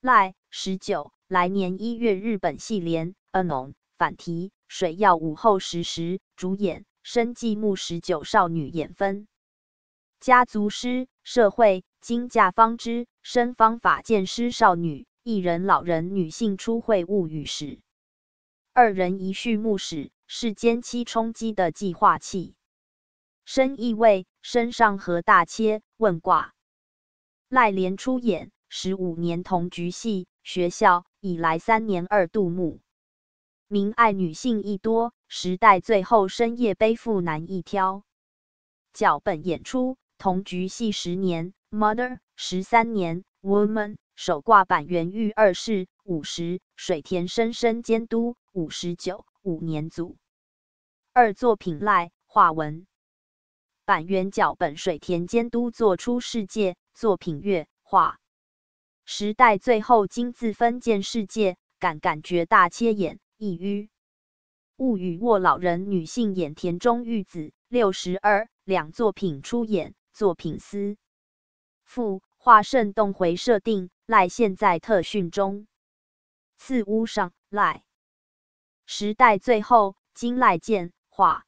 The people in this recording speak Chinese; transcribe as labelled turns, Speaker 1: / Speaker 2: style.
Speaker 1: 赖十九，来年一月，日本系列。阿 n 反题水曜午后十时，主演生计木十九少女演分。家族师社会金嫁方知身方法见师少女艺人老人女性初会物语史。二人一序幕史是间期冲击的计划器。生意味身上和大切问卦。赖莲出演。十五年同局戏学校以来三年二度目。明爱女性一多时代最后深夜背负难一挑脚本演出同局戏十年 mother 十三年 woman 手挂板元玉二世五十水田深深监督五十九五年组二作品赖画文板垣脚本水田监督做出世界作品月画。时代最后金自芬见世界感感觉大切眼一瘀物语卧老人女性演田中裕子六十二两作品出演作品司副画圣动回设定赖现在特训中次屋上赖时代最后金赖见画。